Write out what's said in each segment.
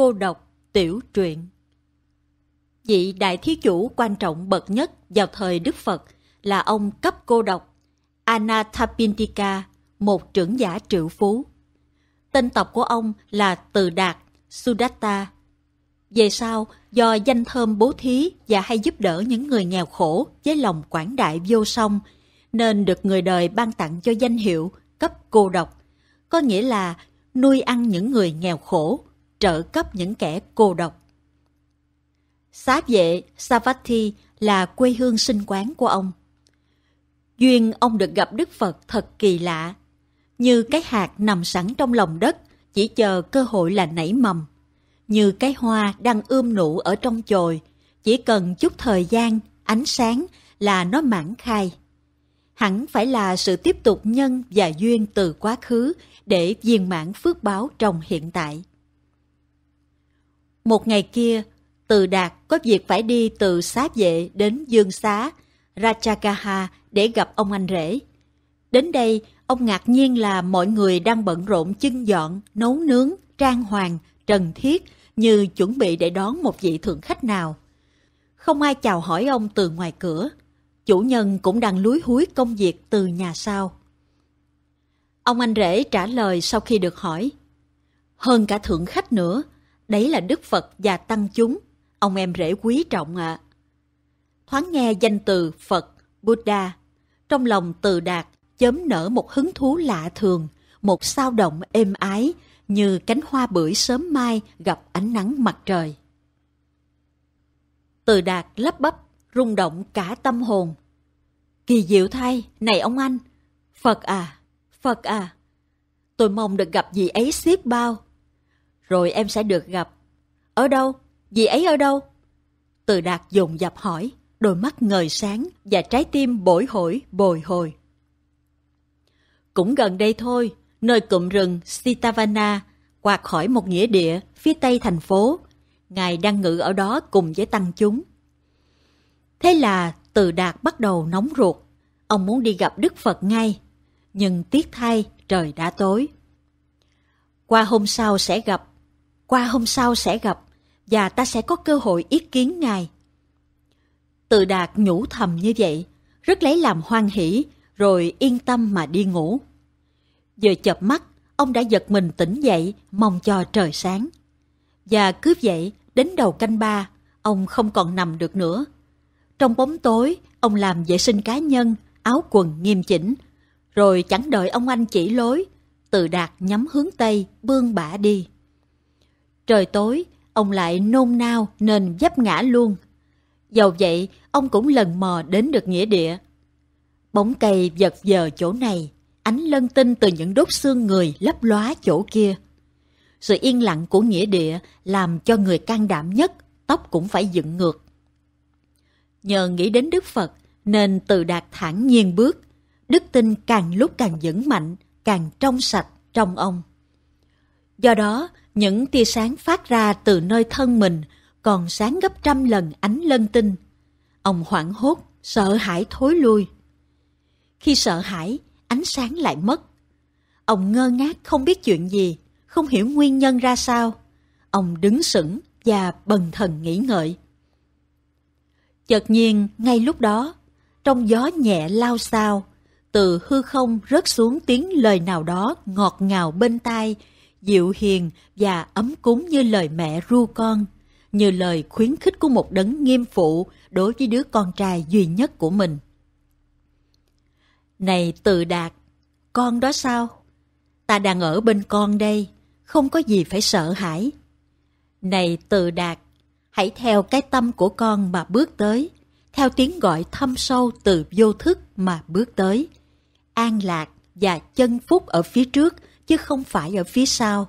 cô độc, tiểu truyện. Vị đại thí chủ quan trọng bậc nhất vào thời Đức Phật là ông cấp cô độc Anathapindika, một trưởng giả triệu phú. Tên tộc của ông là Từ Đạt, Sudatta. Về sau, do danh thơm bố thí và hay giúp đỡ những người nghèo khổ với lòng quảng đại vô song, nên được người đời ban tặng cho danh hiệu cấp cô độc, có nghĩa là nuôi ăn những người nghèo khổ trợ cấp những kẻ cô độc. Xá vệ Savatthi là quê hương sinh quán của ông. Duyên ông được gặp Đức Phật thật kỳ lạ, như cái hạt nằm sẵn trong lòng đất chỉ chờ cơ hội là nảy mầm, như cái hoa đang ươm nụ ở trong chồi, chỉ cần chút thời gian, ánh sáng là nó mãn khai. Hẳn phải là sự tiếp tục nhân và duyên từ quá khứ để viên mãn phước báo trong hiện tại. Một ngày kia, Từ Đạt có việc phải đi từ xá vệ đến dương xá, Rachakaha để gặp ông anh rể. Đến đây, ông ngạc nhiên là mọi người đang bận rộn chưng dọn, nấu nướng, trang hoàng, trần thiết như chuẩn bị để đón một vị thượng khách nào. Không ai chào hỏi ông từ ngoài cửa. Chủ nhân cũng đang lúi húi công việc từ nhà sau. Ông anh rể trả lời sau khi được hỏi. Hơn cả thượng khách nữa, Đấy là Đức Phật và Tăng chúng, ông em rể quý trọng ạ. À. Thoáng nghe danh từ Phật, Buddha, trong lòng từ đạt chớm nở một hứng thú lạ thường, một sao động êm ái như cánh hoa bưởi sớm mai gặp ánh nắng mặt trời. Từ đạt lấp bấp rung động cả tâm hồn. Kỳ diệu thay, này ông anh, Phật à, Phật à, tôi mong được gặp gì ấy xiết bao rồi em sẽ được gặp. Ở đâu? Dì ấy ở đâu? Từ Đạt dùng dập hỏi, đôi mắt ngời sáng và trái tim bổi hổi bồi hồi. Cũng gần đây thôi, nơi cụm rừng Sitavana, quạt khỏi một nghĩa địa phía tây thành phố. Ngài đang ngự ở đó cùng với tăng chúng. Thế là Từ Đạt bắt đầu nóng ruột. Ông muốn đi gặp Đức Phật ngay. Nhưng tiếc thay, trời đã tối. Qua hôm sau sẽ gặp, qua hôm sau sẽ gặp và ta sẽ có cơ hội ý kiến ngài. Tự đạt nhủ thầm như vậy, rất lấy làm hoan hỷ, rồi yên tâm mà đi ngủ. Vừa chập mắt, ông đã giật mình tỉnh dậy, mong cho trời sáng. Và cứ vậy, đến đầu canh ba, ông không còn nằm được nữa. Trong bóng tối, ông làm vệ sinh cá nhân, áo quần nghiêm chỉnh. Rồi chẳng đợi ông anh chỉ lối, tự đạt nhắm hướng Tây, bươn bả đi. Trời tối, ông lại nôn nao nên dấp ngã luôn. Dầu vậy, ông cũng lần mò đến được nghĩa địa. Bóng cây giật giờ chỗ này, ánh lân tinh từ những đốt xương người lấp lóa chỗ kia. Sự yên lặng của nghĩa địa làm cho người can đảm nhất, tóc cũng phải dựng ngược. Nhờ nghĩ đến Đức Phật, nên từ đạt thẳng nhiên bước, đức tin càng lúc càng vững mạnh, càng trong sạch trong ông. Do đó, những tia sáng phát ra từ nơi thân mình còn sáng gấp trăm lần ánh lân tinh. Ông hoảng hốt, sợ hãi thối lui. Khi sợ hãi, ánh sáng lại mất. Ông ngơ ngác không biết chuyện gì, không hiểu nguyên nhân ra sao. Ông đứng sững và bần thần nghĩ ngợi. Chợt nhiên, ngay lúc đó, trong gió nhẹ lao sao, từ hư không rớt xuống tiếng lời nào đó ngọt ngào bên tai dịu hiền và ấm cúng như lời mẹ ru con, như lời khuyến khích của một đấng nghiêm phụ đối với đứa con trai duy nhất của mình. Này Từ Đạt, con đó sao? Ta đang ở bên con đây, không có gì phải sợ hãi. Này Từ Đạt, hãy theo cái tâm của con mà bước tới, theo tiếng gọi thâm sâu từ vô thức mà bước tới. An lạc và chân phúc ở phía trước – chứ không phải ở phía sau.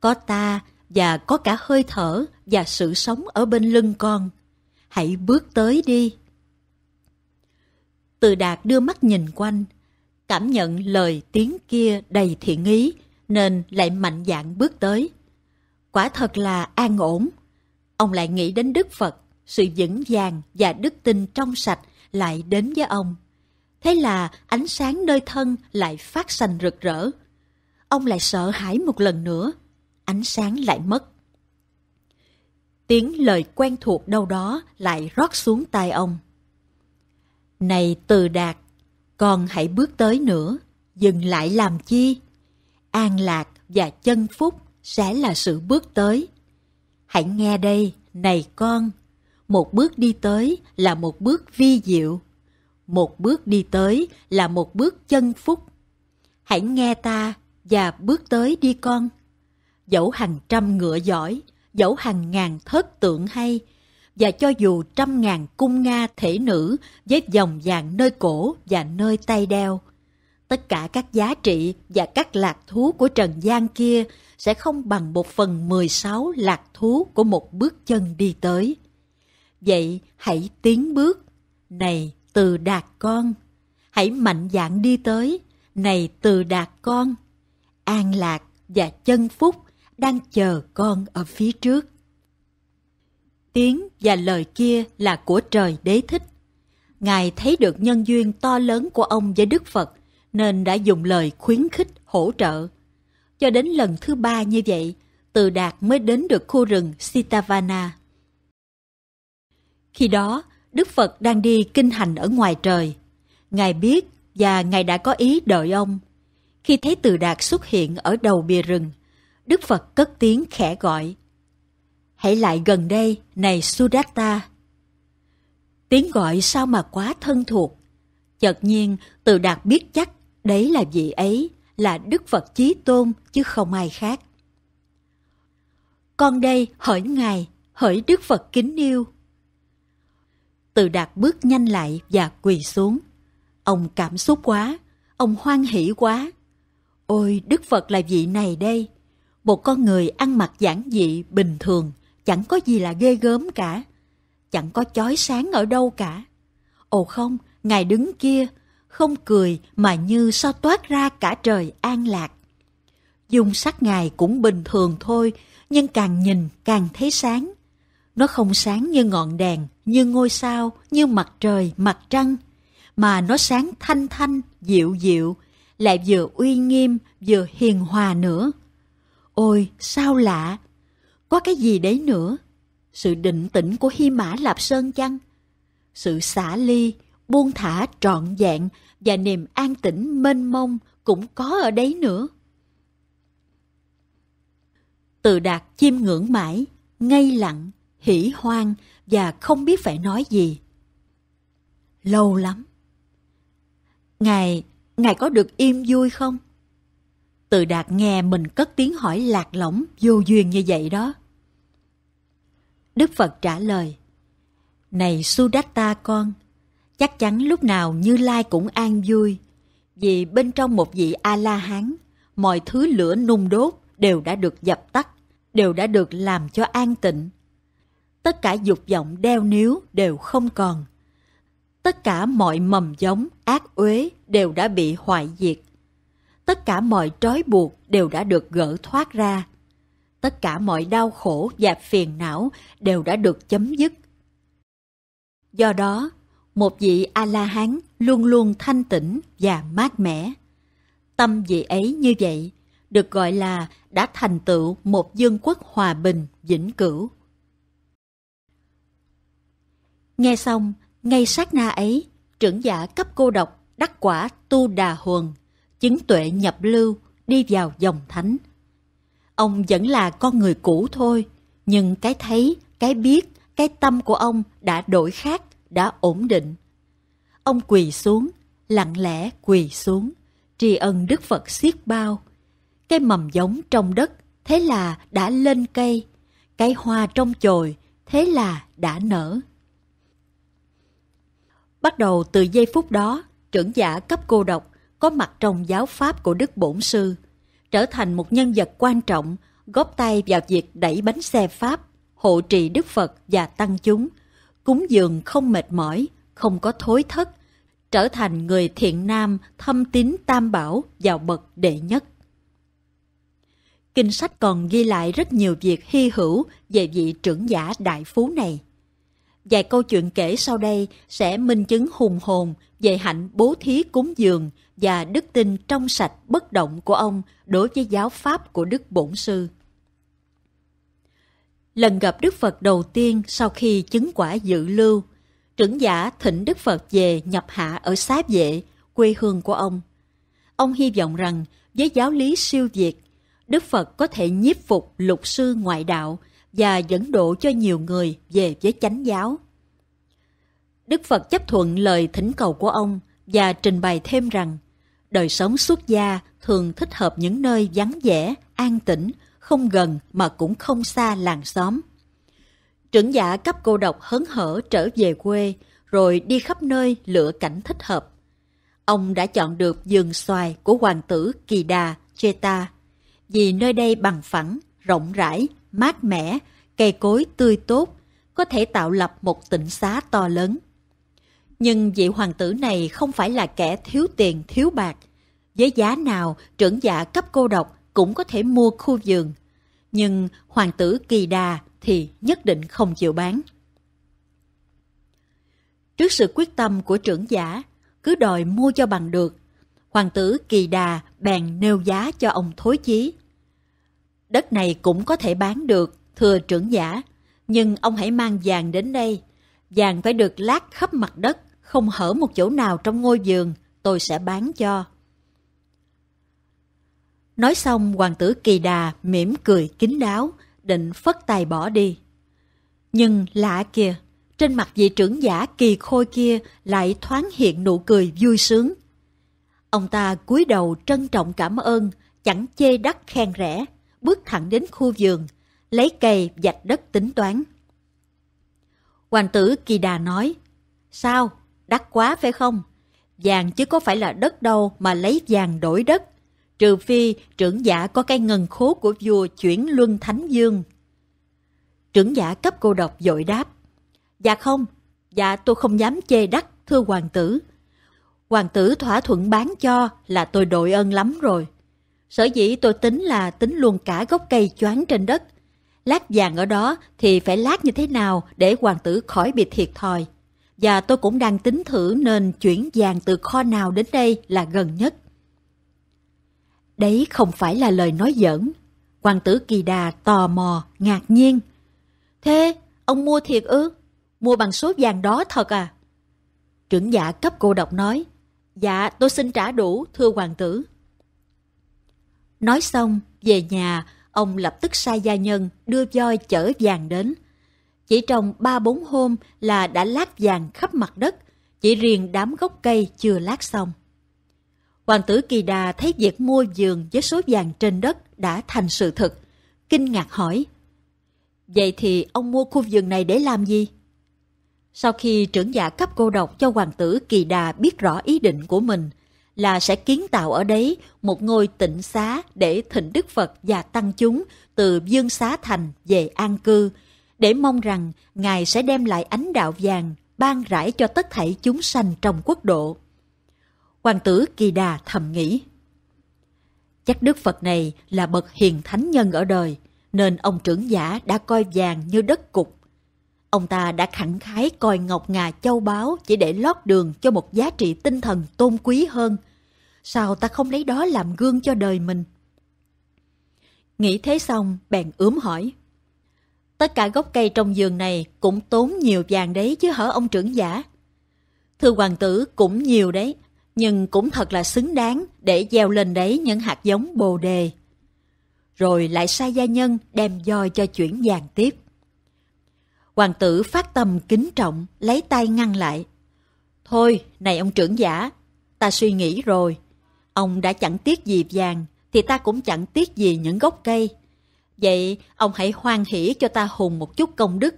Có ta và có cả hơi thở và sự sống ở bên lưng con. Hãy bước tới đi. Từ Đạt đưa mắt nhìn quanh, cảm nhận lời tiếng kia đầy thiện ý nên lại mạnh dạn bước tới. Quả thật là an ổn. Ông lại nghĩ đến Đức Phật, sự vững vàng và đức tin trong sạch lại đến với ông. Thế là ánh sáng nơi thân lại phát sành rực rỡ, ông lại sợ hãi một lần nữa. Ánh sáng lại mất. Tiếng lời quen thuộc đâu đó lại rót xuống tai ông. Này từ đạt, con hãy bước tới nữa, dừng lại làm chi? An lạc và chân phúc sẽ là sự bước tới. Hãy nghe đây, này con, một bước đi tới là một bước vi diệu. Một bước đi tới là một bước chân phúc. Hãy nghe ta và bước tới đi con. Dẫu hàng trăm ngựa giỏi, dẫu hàng ngàn thất tượng hay, và cho dù trăm ngàn cung Nga thể nữ với dòng vàng nơi cổ và nơi tay đeo, tất cả các giá trị và các lạc thú của Trần gian kia sẽ không bằng một phần 16 lạc thú của một bước chân đi tới. Vậy hãy tiến bước, này từ đạt con, hãy mạnh dạn đi tới, này từ đạt con an lạc và chân phúc đang chờ con ở phía trước. Tiếng và lời kia là của trời đế thích. Ngài thấy được nhân duyên to lớn của ông với Đức Phật nên đã dùng lời khuyến khích hỗ trợ. Cho đến lần thứ ba như vậy, Từ Đạt mới đến được khu rừng Sitavana. Khi đó, Đức Phật đang đi kinh hành ở ngoài trời. Ngài biết và Ngài đã có ý đợi ông khi thấy Từ Đạt xuất hiện ở đầu bìa rừng, Đức Phật cất tiếng khẽ gọi. Hãy lại gần đây, này Sudatta. Tiếng gọi sao mà quá thân thuộc. Chợt nhiên, Từ Đạt biết chắc đấy là vị ấy, là Đức Phật Chí Tôn chứ không ai khác. Con đây hỏi Ngài, hỏi Đức Phật kính yêu. Từ Đạt bước nhanh lại và quỳ xuống. Ông cảm xúc quá, ông hoan hỷ quá, Ôi, Đức Phật là vị này đây. Một con người ăn mặc giản dị, bình thường, chẳng có gì là ghê gớm cả. Chẳng có chói sáng ở đâu cả. Ồ không, Ngài đứng kia, không cười mà như sao toát ra cả trời an lạc. Dung sắc Ngài cũng bình thường thôi, nhưng càng nhìn càng thấy sáng. Nó không sáng như ngọn đèn, như ngôi sao, như mặt trời, mặt trăng, mà nó sáng thanh thanh, dịu dịu, lại vừa uy nghiêm, vừa hiền hòa nữa. Ôi, sao lạ! Có cái gì đấy nữa? Sự định tĩnh của Hy Mã Lạp Sơn chăng? Sự xả ly, buông thả trọn vẹn và niềm an tĩnh mênh mông cũng có ở đấy nữa. Từ đạt chiêm ngưỡng mãi, ngây lặng, hỉ hoang và không biết phải nói gì. Lâu lắm. Ngài ngài có được im vui không? Từ đạt nghe mình cất tiếng hỏi lạc lõng, vô duyên như vậy đó. Đức Phật trả lời, Này Sudatta con, chắc chắn lúc nào Như Lai cũng an vui, vì bên trong một vị A-la-hán, mọi thứ lửa nung đốt đều đã được dập tắt, đều đã được làm cho an tịnh. Tất cả dục vọng đeo níu đều không còn, tất cả mọi mầm giống ác uế đều đã bị hoại diệt. Tất cả mọi trói buộc đều đã được gỡ thoát ra. Tất cả mọi đau khổ và phiền não đều đã được chấm dứt. Do đó, một vị A-la-hán luôn luôn thanh tịnh và mát mẻ. Tâm vị ấy như vậy, được gọi là đã thành tựu một dân quốc hòa bình vĩnh cửu. Nghe xong, ngay sát na ấy, trưởng giả cấp cô độc đắc quả tu đà huần, chứng tuệ nhập lưu, đi vào dòng thánh. Ông vẫn là con người cũ thôi, nhưng cái thấy, cái biết, cái tâm của ông đã đổi khác, đã ổn định. Ông quỳ xuống, lặng lẽ quỳ xuống, tri ân Đức Phật xiết bao. Cái mầm giống trong đất, thế là đã lên cây, cái hoa trong chồi, thế là đã nở. Bắt đầu từ giây phút đó, trưởng giả cấp cô độc có mặt trong giáo pháp của Đức Bổn Sư, trở thành một nhân vật quan trọng, góp tay vào việc đẩy bánh xe Pháp, hộ trì Đức Phật và tăng chúng, cúng dường không mệt mỏi, không có thối thất, trở thành người thiện nam thâm tín tam bảo vào bậc đệ nhất. Kinh sách còn ghi lại rất nhiều việc hy hữu về vị trưởng giả đại phú này. Vài câu chuyện kể sau đây sẽ minh chứng hùng hồn về hạnh bố thí cúng dường và đức tin trong sạch bất động của ông đối với giáo pháp của Đức Bổn Sư. Lần gặp Đức Phật đầu tiên sau khi chứng quả dự lưu, trưởng giả thỉnh Đức Phật về nhập hạ ở Xá Vệ, quê hương của ông. Ông hy vọng rằng với giáo lý siêu việt, Đức Phật có thể nhiếp phục lục sư ngoại đạo – và dẫn độ cho nhiều người về với chánh giáo. Đức Phật chấp thuận lời thỉnh cầu của ông và trình bày thêm rằng đời sống xuất gia thường thích hợp những nơi vắng vẻ, an tĩnh, không gần mà cũng không xa làng xóm. Trưởng giả cấp cô độc hớn hở trở về quê rồi đi khắp nơi lựa cảnh thích hợp. Ông đã chọn được vườn xoài của hoàng tử Kỳ Đà, Cheta, vì nơi đây bằng phẳng, rộng rãi mát mẻ, cây cối tươi tốt, có thể tạo lập một tỉnh xá to lớn. Nhưng vị hoàng tử này không phải là kẻ thiếu tiền, thiếu bạc. Với giá nào, trưởng giả cấp cô độc cũng có thể mua khu vườn. Nhưng hoàng tử kỳ đà thì nhất định không chịu bán. Trước sự quyết tâm của trưởng giả, cứ đòi mua cho bằng được, hoàng tử kỳ đà bèn nêu giá cho ông thối chí đất này cũng có thể bán được, thưa trưởng giả. Nhưng ông hãy mang vàng đến đây. Vàng phải được lát khắp mặt đất, không hở một chỗ nào trong ngôi giường, tôi sẽ bán cho. Nói xong, hoàng tử kỳ đà mỉm cười kín đáo, định phất tay bỏ đi. Nhưng lạ kìa, trên mặt vị trưởng giả kỳ khôi kia lại thoáng hiện nụ cười vui sướng. Ông ta cúi đầu trân trọng cảm ơn, chẳng chê đắt khen rẻ bước thẳng đến khu vườn, lấy cây dạch đất tính toán. Hoàng tử Kỳ Đà nói, Sao, đắt quá phải không? Vàng chứ có phải là đất đâu mà lấy vàng đổi đất. Trừ phi trưởng giả có cái ngần khố của vua chuyển luân thánh dương. Trưởng giả cấp cô độc dội đáp. Dạ không, dạ tôi không dám chê đắt, thưa hoàng tử. Hoàng tử thỏa thuận bán cho là tôi đội ơn lắm rồi. Sở dĩ tôi tính là tính luôn cả gốc cây choáng trên đất. Lát vàng ở đó thì phải lát như thế nào để hoàng tử khỏi bị thiệt thòi. Và tôi cũng đang tính thử nên chuyển vàng từ kho nào đến đây là gần nhất. Đấy không phải là lời nói giỡn. Hoàng tử Kỳ Đà tò mò, ngạc nhiên. Thế, ông mua thiệt ư? Mua bằng số vàng đó thật à? Trưởng giả cấp cô độc nói. Dạ, tôi xin trả đủ, thưa hoàng tử. Nói xong, về nhà, ông lập tức sai gia nhân đưa voi chở vàng đến. Chỉ trong ba bốn hôm là đã lát vàng khắp mặt đất, chỉ riêng đám gốc cây chưa lát xong. Hoàng tử Kỳ Đà thấy việc mua giường với số vàng trên đất đã thành sự thực kinh ngạc hỏi. Vậy thì ông mua khu vườn này để làm gì? Sau khi trưởng giả cấp cô độc cho hoàng tử Kỳ Đà biết rõ ý định của mình, là sẽ kiến tạo ở đấy một ngôi tịnh xá để thịnh Đức Phật và tăng chúng từ Dương Xá Thành về an cư, để mong rằng Ngài sẽ đem lại ánh đạo vàng ban rải cho tất thảy chúng sanh trong quốc độ. Hoàng tử Kỳ Đà thầm nghĩ. Chắc Đức Phật này là bậc hiền thánh nhân ở đời, nên ông trưởng giả đã coi vàng như đất cục Ông ta đã khẳng khái coi ngọc ngà châu báu chỉ để lót đường cho một giá trị tinh thần tôn quý hơn. Sao ta không lấy đó làm gương cho đời mình? Nghĩ thế xong, bèn ướm hỏi. Tất cả gốc cây trong giường này cũng tốn nhiều vàng đấy chứ hở ông trưởng giả. Thưa hoàng tử cũng nhiều đấy, nhưng cũng thật là xứng đáng để gieo lên đấy những hạt giống bồ đề. Rồi lại sai gia nhân đem doi cho chuyển vàng tiếp. Hoàng tử phát tâm kính trọng, lấy tay ngăn lại. Thôi, này ông trưởng giả, ta suy nghĩ rồi. Ông đã chẳng tiếc gì vàng, thì ta cũng chẳng tiếc gì những gốc cây. Vậy ông hãy hoan hỉ cho ta hùng một chút công đức.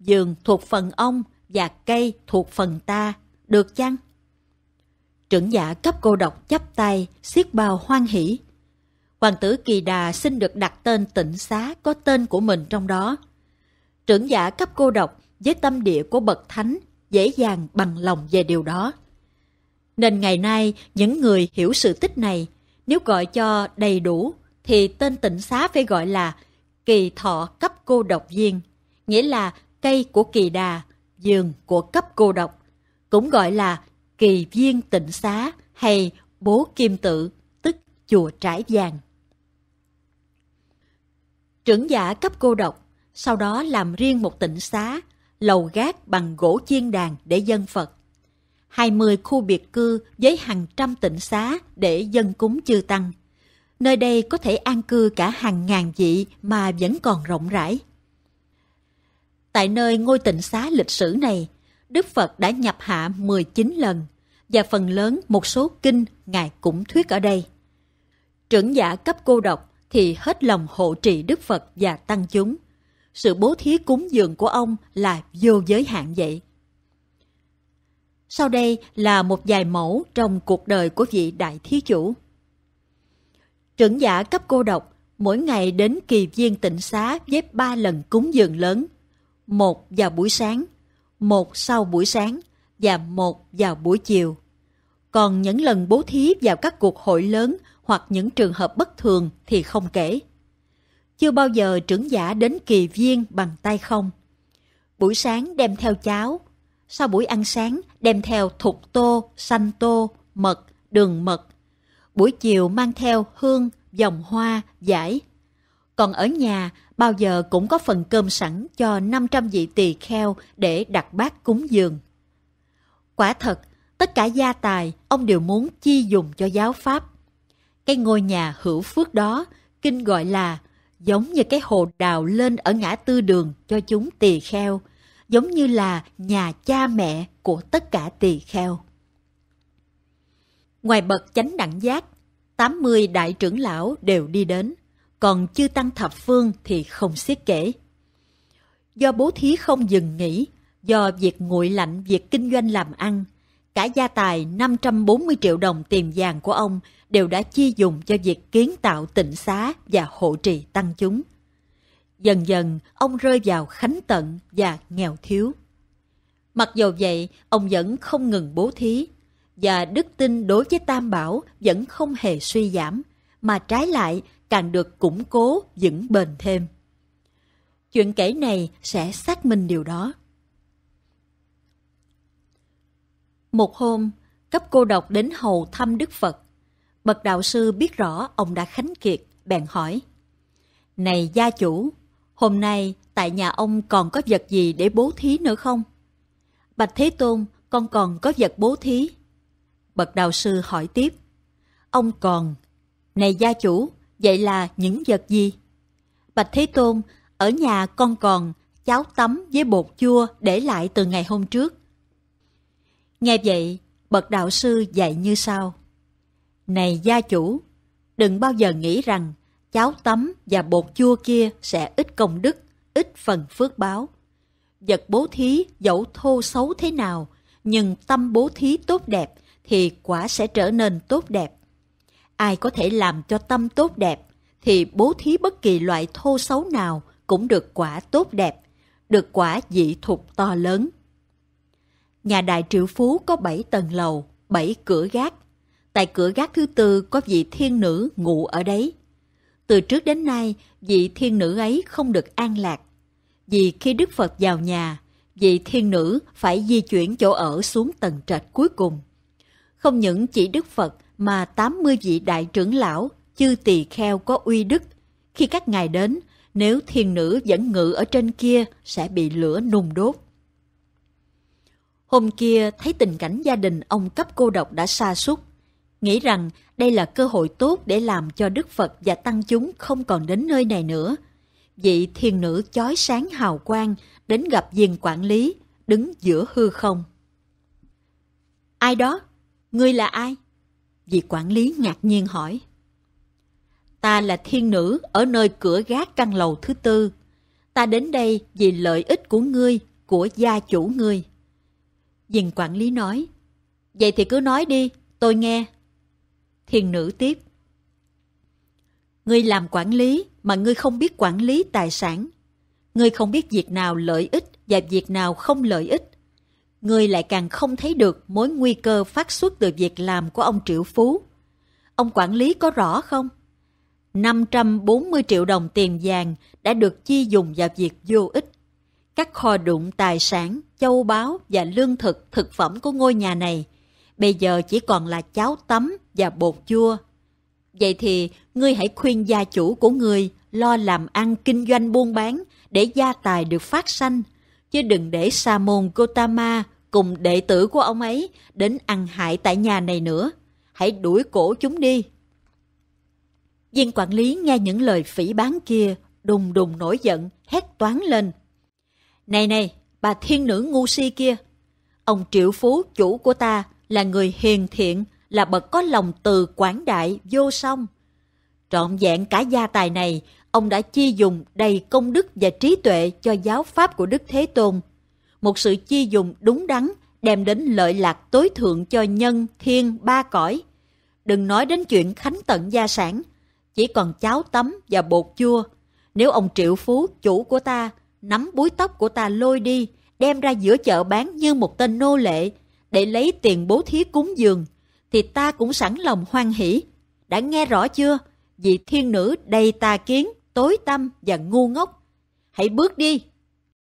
Giường thuộc phần ông và cây thuộc phần ta, được chăng? Trưởng giả cấp cô độc chắp tay, xiết bao hoan hỉ. Hoàng tử Kỳ Đà xin được đặt tên tịnh xá có tên của mình trong đó. Trưởng giả cấp cô độc với tâm địa của bậc thánh dễ dàng bằng lòng về điều đó. Nên ngày nay, những người hiểu sự tích này, nếu gọi cho đầy đủ, thì tên tịnh xá phải gọi là kỳ thọ cấp cô độc viên, nghĩa là cây của kỳ đà, giường của cấp cô độc, cũng gọi là kỳ viên tịnh xá hay bố kim tự, tức chùa trải vàng. Trưởng giả cấp cô độc sau đó làm riêng một tịnh xá, lầu gác bằng gỗ chiên đàn để dân Phật. 20 khu biệt cư với hàng trăm tịnh xá để dân cúng chư tăng. Nơi đây có thể an cư cả hàng ngàn vị mà vẫn còn rộng rãi. Tại nơi ngôi tịnh xá lịch sử này, Đức Phật đã nhập hạ 19 lần và phần lớn một số kinh Ngài cũng thuyết ở đây. Trưởng giả cấp cô độc thì hết lòng hộ trì Đức Phật và tăng chúng sự bố thí cúng dường của ông là vô giới hạn vậy. Sau đây là một vài mẫu trong cuộc đời của vị đại thí chủ. Trưởng giả cấp cô độc mỗi ngày đến kỳ viên tịnh xá với ba lần cúng dường lớn, một vào buổi sáng, một sau buổi sáng và một vào buổi chiều. Còn những lần bố thí vào các cuộc hội lớn hoặc những trường hợp bất thường thì không kể chưa bao giờ trưởng giả đến kỳ viên bằng tay không. Buổi sáng đem theo cháo, sau buổi ăn sáng đem theo thục tô, xanh tô, mật, đường mật. Buổi chiều mang theo hương, dòng hoa, giải. Còn ở nhà, bao giờ cũng có phần cơm sẵn cho 500 vị tỳ kheo để đặt bát cúng dường. Quả thật, tất cả gia tài ông đều muốn chi dùng cho giáo pháp. Cái ngôi nhà hữu phước đó, kinh gọi là giống như cái hồ đào lên ở ngã tư đường cho chúng tỳ kheo, giống như là nhà cha mẹ của tất cả tỳ kheo. Ngoài bậc chánh đẳng giác, 80 đại trưởng lão đều đi đến, còn chư tăng thập phương thì không xiết kể. Do bố thí không dừng nghỉ, do việc nguội lạnh việc kinh doanh làm ăn, cả gia tài 540 triệu đồng tiền vàng của ông đều đã chi dùng cho việc kiến tạo tịnh xá và hộ trì tăng chúng. Dần dần, ông rơi vào khánh tận và nghèo thiếu. Mặc dù vậy, ông vẫn không ngừng bố thí, và đức tin đối với Tam Bảo vẫn không hề suy giảm, mà trái lại càng được củng cố vững bền thêm. Chuyện kể này sẽ xác minh điều đó. Một hôm, cấp cô độc đến hầu thăm Đức Phật. Bậc đạo sư biết rõ ông đã khánh kiệt, bèn hỏi. Này gia chủ, hôm nay tại nhà ông còn có vật gì để bố thí nữa không? Bạch Thế Tôn, con còn có vật bố thí. Bậc đạo sư hỏi tiếp. Ông còn. Này gia chủ, vậy là những vật gì? Bạch Thế Tôn, ở nhà con còn cháo tắm với bột chua để lại từ ngày hôm trước. Nghe vậy, bậc đạo sư dạy như sau. Này gia chủ, đừng bao giờ nghĩ rằng cháo tắm và bột chua kia sẽ ít công đức, ít phần phước báo. Vật bố thí dẫu thô xấu thế nào, nhưng tâm bố thí tốt đẹp thì quả sẽ trở nên tốt đẹp. Ai có thể làm cho tâm tốt đẹp thì bố thí bất kỳ loại thô xấu nào cũng được quả tốt đẹp, được quả dị thục to lớn. Nhà đại triệu phú có 7 tầng lầu, 7 cửa gác tại cửa gác thứ tư có vị thiên nữ ngủ ở đấy. Từ trước đến nay, vị thiên nữ ấy không được an lạc. Vì khi Đức Phật vào nhà, vị thiên nữ phải di chuyển chỗ ở xuống tầng trệt cuối cùng. Không những chỉ Đức Phật mà 80 vị đại trưởng lão, chư tỳ kheo có uy đức. Khi các ngài đến, nếu thiên nữ vẫn ngự ở trên kia sẽ bị lửa nung đốt. Hôm kia thấy tình cảnh gia đình ông cấp cô độc đã xa sút nghĩ rằng đây là cơ hội tốt để làm cho Đức Phật và Tăng chúng không còn đến nơi này nữa. Vị thiền nữ chói sáng hào quang đến gặp viên quản lý, đứng giữa hư không. Ai đó? Ngươi là ai? Vị quản lý ngạc nhiên hỏi. Ta là thiên nữ ở nơi cửa gác căn lầu thứ tư. Ta đến đây vì lợi ích của ngươi, của gia chủ ngươi. Dình quản lý nói. Vậy thì cứ nói đi, tôi nghe, Thiền nữ tiếp. Ngươi làm quản lý mà ngươi không biết quản lý tài sản. Ngươi không biết việc nào lợi ích và việc nào không lợi ích. Ngươi lại càng không thấy được mối nguy cơ phát xuất từ việc làm của ông triệu phú. Ông quản lý có rõ không? 540 triệu đồng tiền vàng đã được chi dùng vào việc vô ích. Các kho đụng tài sản, châu báu và lương thực, thực phẩm của ngôi nhà này bây giờ chỉ còn là cháo tắm và bột chua. Vậy thì, ngươi hãy khuyên gia chủ của ngươi lo làm ăn kinh doanh buôn bán để gia tài được phát sanh, chứ đừng để sa môn Gotama cùng đệ tử của ông ấy đến ăn hại tại nhà này nữa. Hãy đuổi cổ chúng đi. Viên quản lý nghe những lời phỉ bán kia, đùng đùng nổi giận, hét toán lên. Này này, bà thiên nữ ngu si kia, ông triệu phú chủ của ta là người hiền thiện, là bậc có lòng từ quảng đại, vô song. Trọn vẹn cả gia tài này, ông đã chi dùng đầy công đức và trí tuệ cho giáo pháp của Đức Thế Tôn. Một sự chi dùng đúng đắn đem đến lợi lạc tối thượng cho nhân, thiên, ba cõi. Đừng nói đến chuyện khánh tận gia sản, chỉ còn cháo tấm và bột chua. Nếu ông triệu phú, chủ của ta, nắm búi tóc của ta lôi đi, đem ra giữa chợ bán như một tên nô lệ, để lấy tiền bố thí cúng dường, thì ta cũng sẵn lòng hoan hỷ. Đã nghe rõ chưa? Vị thiên nữ đầy tà kiến, tối tâm và ngu ngốc. Hãy bước đi,